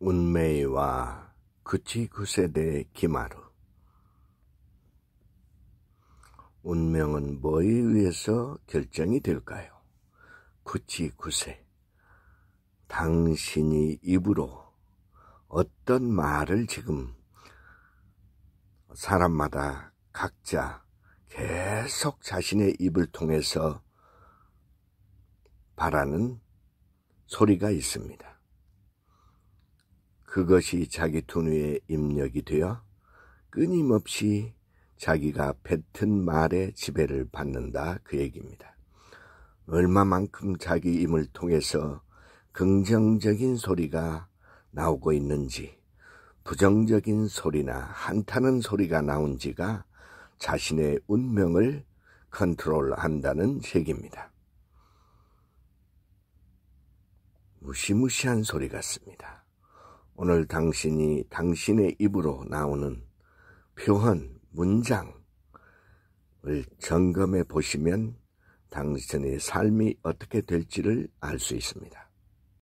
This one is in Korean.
운메이와 구치구세대 그 기마루 운명은 뭐에 의해서 결정이 될까요? 구치 구세 그 당신이 입으로 어떤 말을 지금 사람마다 각자 계속 자신의 입을 통해서 바라는 소리가 있습니다. 그것이 자기 두뇌에 입력이 되어 끊임없이 자기가 뱉은 말에 지배를 받는다 그 얘기입니다. 얼마만큼 자기 입을 통해서 긍정적인 소리가 나오고 있는지 부정적인 소리나 한타는 소리가 나온지가 자신의 운명을 컨트롤한다는 책입니다. 무시무시한 소리 같습니다. 오늘 당신이 당신의 입으로 나오는 표현, 문장을 점검해 보시면 당신의 삶이 어떻게 될지를 알 수 있습니다.